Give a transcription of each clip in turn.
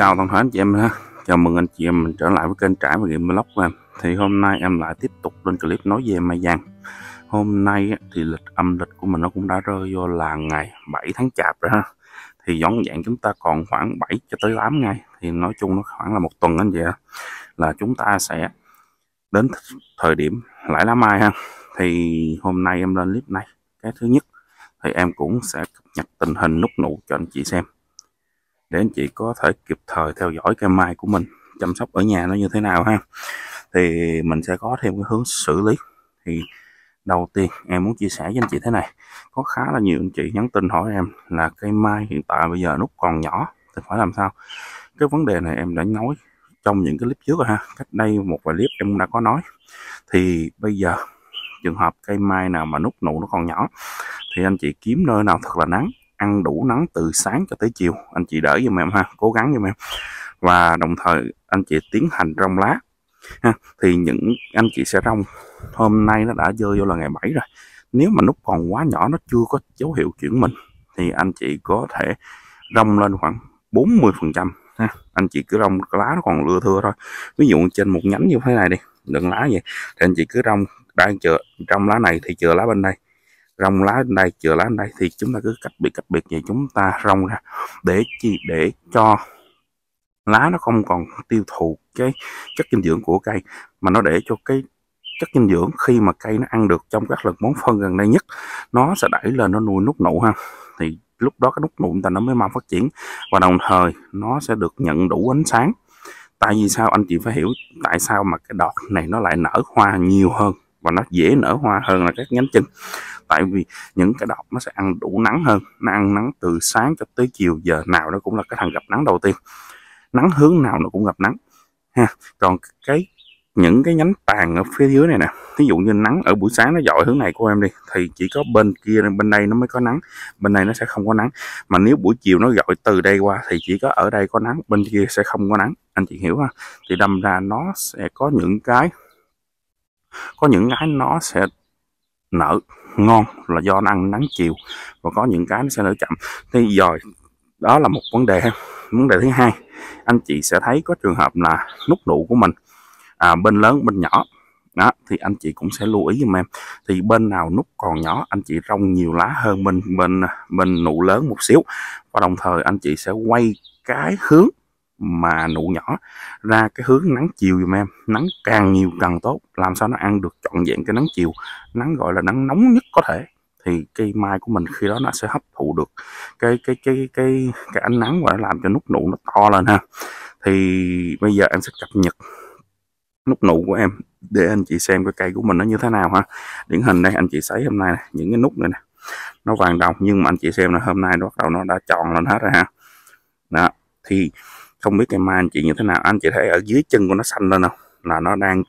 chào toàn thể anh chị em ha chào mừng anh chị em mình trở lại với kênh trải và nghiệm vlog em thì hôm nay em lại tiếp tục lên clip nói về mai giang hôm nay thì lịch âm lịch của mình nó cũng đã rơi vô là ngày 7 tháng chạp rồi ha thì dọn dạng chúng ta còn khoảng 7 cho tới 8 ngày thì nói chung nó khoảng là một tuần anh chị ha là chúng ta sẽ đến thời điểm lãi lá mai ha thì hôm nay em lên clip này cái thứ nhất thì em cũng sẽ cập nhật tình hình nút nụ cho anh chị xem để anh chị có thể kịp thời theo dõi cây mai của mình chăm sóc ở nhà nó như thế nào ha thì mình sẽ có thêm cái hướng xử lý thì đầu tiên em muốn chia sẻ với anh chị thế này có khá là nhiều anh chị nhắn tin hỏi em là cây mai hiện tại bây giờ nút còn nhỏ thì phải làm sao cái vấn đề này em đã nói trong những cái clip trước rồi ha cách đây một vài clip em đã có nói thì bây giờ trường hợp cây mai nào mà nút nụ nó còn nhỏ thì anh chị kiếm nơi nào thật là nắng ăn đủ nắng từ sáng cho tới chiều anh chị đỡ giùm em ha cố gắng giùm em và đồng thời anh chị tiến hành rong lá ha. thì những anh chị sẽ rong hôm nay nó đã rơi vô là ngày 7 rồi nếu mà nút còn quá nhỏ nó chưa có dấu hiệu chuyển mình thì anh chị có thể rong lên khoảng 40 phần trăm anh chị cứ rong lá nó còn lưa thưa thôi ví dụ trên một nhánh như thế này đi đừng lá vậy thì anh chị cứ rong đang chờ trong lá này thì chờ lá bên đây rong lá đến đây chừa lá đến đây thì chúng ta cứ cách biệt cách biệt vậy chúng ta rong ra để chi để cho lá nó không còn tiêu thụ cái chất dinh dưỡng của cây mà nó để cho cái chất dinh dưỡng khi mà cây nó ăn được trong các lần bón phân gần đây nhất nó sẽ đẩy lên nó nuôi nút nụ ha thì lúc đó cái nút nụ chúng ta nó mới mau phát triển và đồng thời nó sẽ được nhận đủ ánh sáng tại vì sao anh chị phải hiểu tại sao mà cái đọt này nó lại nở hoa nhiều hơn và nó dễ nở hoa hơn là các nhánh chân tại vì những cái đọt nó sẽ ăn đủ nắng hơn nó ăn nắng từ sáng cho tới chiều giờ nào nó cũng là cái thằng gặp nắng đầu tiên nắng hướng nào nó cũng gặp nắng ha còn cái những cái nhánh tàn ở phía dưới này nè ví dụ như nắng ở buổi sáng nó dọi hướng này của em đi thì chỉ có bên kia bên đây nó mới có nắng bên này nó sẽ không có nắng mà nếu buổi chiều nó dọi từ đây qua thì chỉ có ở đây có nắng bên kia sẽ không có nắng anh chị hiểu ha thì đâm ra nó sẽ có những cái có những cái nó sẽ nở ngon là do nó ăn nắng chiều và có những cái nó sẽ nở chậm thì rồi đó là một vấn đề vấn đề thứ hai anh chị sẽ thấy có trường hợp là nút nụ của mình à, bên lớn bên nhỏ đó thì anh chị cũng sẽ lưu ý giùm em thì bên nào nút còn nhỏ anh chị rong nhiều lá hơn bên bên bên nụ lớn một xíu và đồng thời anh chị sẽ quay cái hướng mà nụ nhỏ ra cái hướng nắng chiều dùm em nắng càng nhiều càng tốt làm sao nó ăn được trọn vẹn cái nắng chiều nắng gọi là nắng nóng nhất có thể thì cây mai của mình khi đó nó sẽ hấp thụ được cái cái cái cái cái ánh nắng và nó làm cho nút nụ nó to lên ha thì bây giờ em sẽ cập nhật nút nụ của em để anh chị xem cái cây của mình nó như thế nào ha điển hình đây anh chị thấy hôm nay này, những cái nút này nè nó vàng đồng nhưng mà anh chị xem là hôm nay nó bắt đầu nó đã tròn lên hết rồi ha đó thì không biết ngày mai anh chị như thế nào anh chị thấy ở dưới chân của nó xanh lên không là nó đang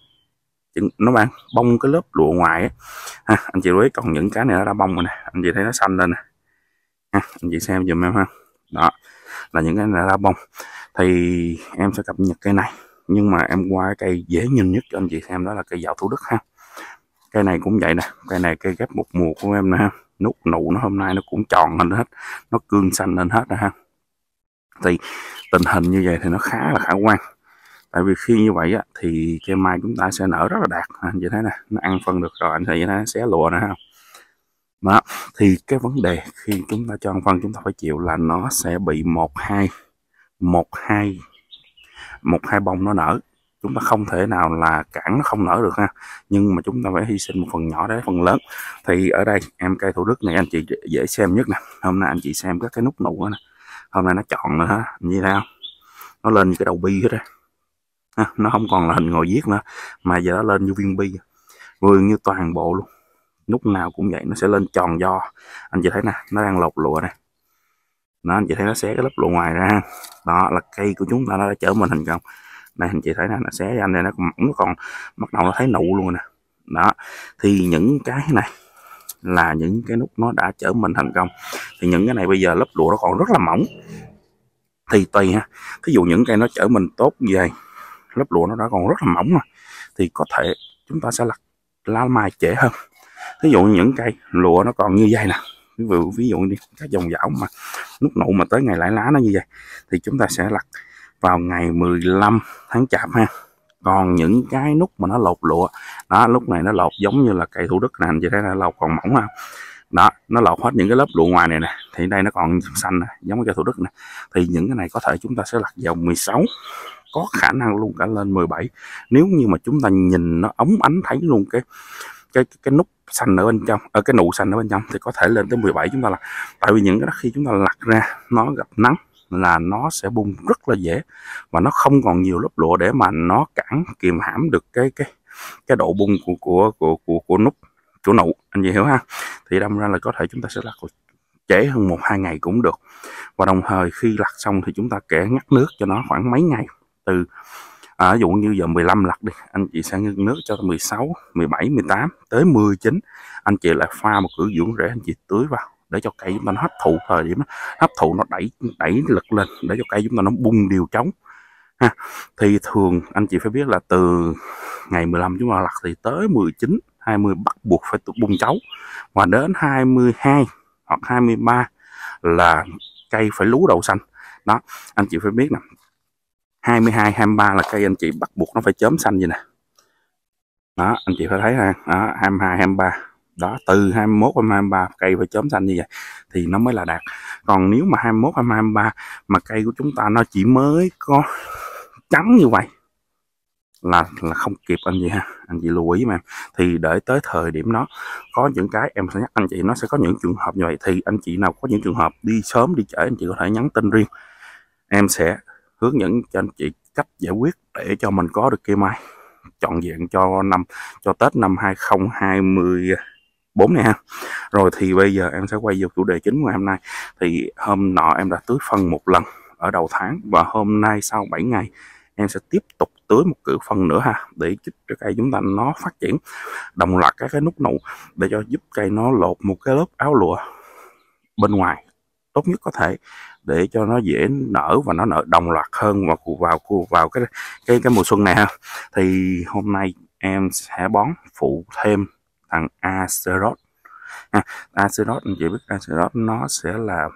nó đang bông cái lớp lụa ngoài á ha, anh chị thấy còn những cái này nó đã bông rồi nè anh chị thấy nó xanh lên nè ha, anh chị xem dùm em ha đó là những cái này đã bông thì em sẽ cập nhật cây này nhưng mà em qua cái cây dễ nhìn nhất cho anh chị xem đó là cây dạo thủ đức ha cây này cũng vậy nè cây này cây ghép một mùa của em nè ha nút nụ nó hôm nay nó cũng tròn lên hết nó cương xanh lên hết rồi ha thì tình hình như vậy thì nó khá là khả quan tại vì khi như vậy á, thì cây mai chúng ta sẽ nở rất là đạt anh chị thấy nè nó ăn phân được rồi anh chị thấy nó xé lùa nữa không đó thì cái vấn đề khi chúng ta cho ăn phân chúng ta phải chịu là nó sẽ bị một hai một hai một hai bông nó nở chúng ta không thể nào là cản nó không nở được ha nhưng mà chúng ta phải hy sinh một phần nhỏ đấy phần lớn thì ở đây em cây thủ đức này anh chị dễ xem nhất nè hôm nay anh chị xem các cái nút nụ nè hôm nay nó chọn rồi hả như thế nào nó lên như cái đầu bi hết á à, nó không còn là hình ngồi viết nữa mà giờ nó lên như viên bi gần như toàn bộ luôn lúc nào cũng vậy nó sẽ lên tròn do anh chị thấy nè nó đang lột lụa này nó anh chị thấy nó xé cái lớp lụa ngoài ra đó là cây của chúng ta nó đã chở mình thành công này anh chị thấy nè nó xé ra này nó còn nó còn bắt đầu nó thấy nụ luôn rồi nè đó thì những cái này là những cái nút nó đã trở mình thành công thì những cái này bây giờ lớp lụa nó còn rất là mỏng thì tùy ha thí dụ những cây nó trở mình tốt như vậy lớp lụa nó đã còn rất là mỏng rồi thì có thể chúng ta sẽ lặt lá mai trễ hơn ví dụ những cây lụa nó còn như vậy nè ví dụ ví dụ đi các dòng dảo mà nút nụ mà tới ngày lãi lá nó như vậy thì chúng ta sẽ lặt vào ngày 15 tháng chạp ha còn những cái nút mà nó lột lụa đó lúc này nó lột giống như là cây thủ đức này chị thấy nó lột còn mỏng không đó nó lột hết những cái lớp lụa ngoài này nè thì đây nó còn xanh nè giống cái cây thủ đức nè thì những cái này có thể chúng ta sẽ lặt vào 16 có khả năng luôn cả lên 17 nếu như mà chúng ta nhìn nó ống ánh thấy luôn cái cái cái nút xanh ở bên trong ở ờ, cái nụ xanh ở bên trong thì có thể lên tới 17 chúng ta là tại vì những cái đó khi chúng ta lặt ra nó gặp nắng là nó sẽ bung rất là dễ và nó không còn nhiều lớp lụa để mà nó cản kiềm hãm được cái cái cái độ bung của của của của, của nút chỗ nụ anh chị hiểu ha thì đâm ra là có thể chúng ta sẽ lặt trễ hơn một hai ngày cũng được và đồng thời khi lặt xong thì chúng ta kẻ ngắt nước cho nó khoảng mấy ngày từ à, ví dụ như giờ 15 lặt đi anh chị sẽ ngưng nước cho 16 17 18 tới 19 anh chị lại pha một cửa dưỡng rễ anh chị tưới vào để cho cây chúng ta nó hấp thụ thời điểm hấp thụ nó đẩy đẩy lực lên để cho cây chúng ta nó bung điều chống. ha. thì thường anh chị phải biết là từ ngày 15 chúng ta lặt thì tới 19 20 bắt buộc phải bung chấu và đến 22 hoặc 23 là cây phải lú đầu xanh đó anh chị phải biết nè 22 23 là cây anh chị bắt buộc nó phải chớm xanh vậy nè đó anh chị phải thấy ha đó, 22 23 đó từ 21 23 cây phải chớm xanh như vậy thì nó mới là đạt còn nếu mà 21 23 mà cây của chúng ta nó chỉ mới có trắng như vậy là là không kịp anh chị ha anh chị lưu ý mà thì để tới thời điểm đó có những cái em sẽ nhắc anh chị nó sẽ có những trường hợp như vậy thì anh chị nào có những trường hợp đi sớm đi chở anh chị có thể nhắn tin riêng em sẽ hướng dẫn cho anh chị cách giải quyết để cho mình có được cây mai trọn vẹn cho năm cho Tết năm 2020 4 ha rồi thì bây giờ em sẽ quay vô chủ đề chính của hôm nay thì hôm nọ em đã tưới phân một lần ở đầu tháng và hôm nay sau 7 ngày em sẽ tiếp tục tưới một kiểu phân nữa ha để giúp cho cây chúng ta nó phát triển đồng loạt các cái nút nụ để cho giúp cây nó lột một cái lớp áo lụa bên ngoài tốt nhất có thể để cho nó dễ nở và nó nở đồng loạt hơn và vào vào, vào cái cái cái mùa xuân này ha thì hôm nay em sẽ bón phụ thêm thằng Azeroth à, Azeroth anh chị biết Azeroth nó sẽ là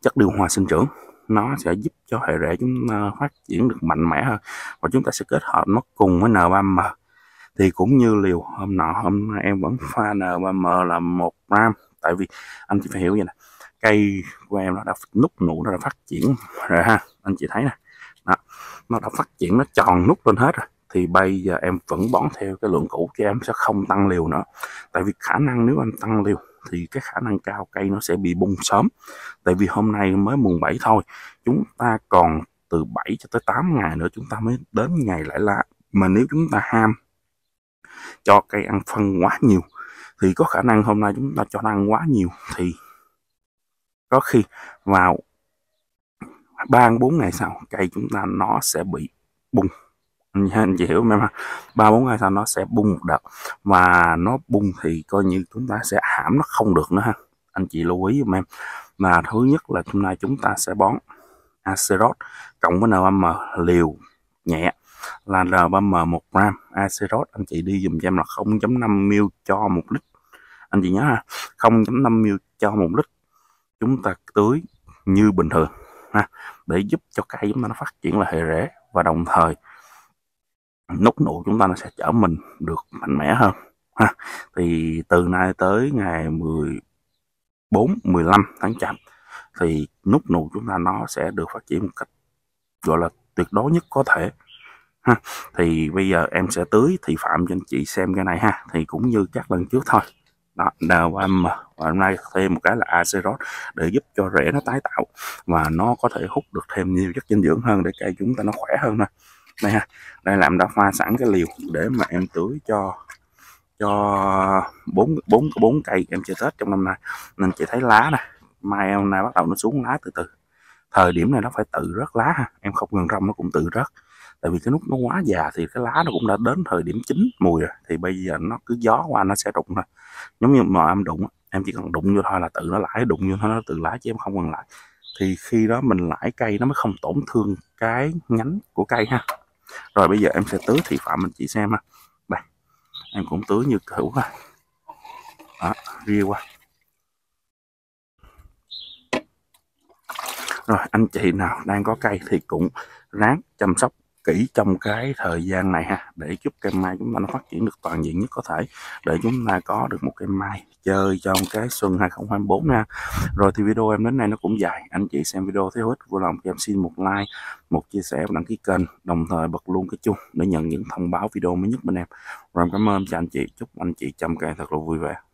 chất điều hòa sinh trưởng nó sẽ giúp cho hệ rễ chúng ta phát triển được mạnh mẽ hơn và chúng ta sẽ kết hợp nó cùng với N3M thì cũng như liều hôm nọ hôm nay em vẫn pha N3M là một gram tại vì anh chị phải hiểu vậy nè cây của em nó đã nút nụ nó đã phát triển rồi ha anh chị thấy nè nó đã phát triển nó tròn nút lên hết rồi thì bây giờ em vẫn bón theo cái lượng cũ chứ em sẽ không tăng liều nữa tại vì khả năng nếu em tăng liều thì cái khả năng cao cây nó sẽ bị bung sớm tại vì hôm nay mới mùng 7 thôi chúng ta còn từ 7 cho tới 8 ngày nữa chúng ta mới đến ngày lại lá mà nếu chúng ta ham cho cây ăn phân quá nhiều thì có khả năng hôm nay chúng ta cho nó ăn quá nhiều thì có khi vào ba bốn ngày sau cây chúng ta nó sẽ bị bung Dạ, anh chị hiểu em ba bốn ngày sau nó sẽ bung một đợt và nó bung thì coi như chúng ta sẽ hãm nó không được nữa ha anh chị lưu ý giùm em mà thứ nhất là hôm nay chúng ta sẽ bón Aceroth cộng với NM liều nhẹ là R3M gram Aceroth anh chị đi dùm cho em là 0.5 ml cho một lít anh chị nhớ ha 0.5 ml cho một lít chúng ta tưới như bình thường ha để giúp cho cây chúng ta nó phát triển là hệ rễ và đồng thời nút nụ chúng ta nó sẽ trở mình được mạnh mẽ hơn ha thì từ nay tới ngày 14 15 tháng chạp thì nút nụ chúng ta nó sẽ được phát triển một cách gọi là tuyệt đối nhất có thể ha thì bây giờ em sẽ tưới thị phạm cho anh chị xem cái này ha thì cũng như các lần trước thôi đó đào và hôm nay thêm một cái là Acerot để giúp cho rễ nó tái tạo và nó có thể hút được thêm nhiều chất dinh dưỡng hơn để cây chúng ta nó khỏe hơn nè đây ha đây làm đã pha sẵn cái liều để mà em tưới cho cho bốn bốn bốn cây em chơi tết trong năm nay nên chị thấy lá nè mai em nay bắt đầu nó xuống lá từ từ thời điểm này nó phải tự rớt lá ha em không ngừng rong nó cũng tự rớt tại vì cái nút nó quá già thì cái lá nó cũng đã đến thời điểm chín mùi rồi thì bây giờ nó cứ gió qua nó sẽ rụng thôi giống như mà em đụng em chỉ cần đụng vô thôi là tự nó lãi đụng vô thôi nó tự lãi chứ em không cần lãi thì khi đó mình lãi cây nó mới không tổn thương cái nhánh của cây ha rồi bây giờ em sẽ tưới thị phạm mình chị xem ha đây em cũng tưới như hữu ha đó ria qua rồi anh chị nào đang có cây thì cũng ráng chăm sóc kỹ trong cái thời gian này ha để giúp cây mai chúng ta nó phát triển được toàn diện nhất có thể để chúng ta có được một cây mai chơi trong cái xuân 2024 nha rồi thì video em đến đây nó cũng dài anh chị xem video thấy hữu ích vui lòng em xin một like một chia sẻ và đăng ký kênh đồng thời bật luôn cái chuông để nhận những thông báo video mới nhất bên em rồi em cảm ơn cho anh chị chúc anh chị chăm cây thật là vui vẻ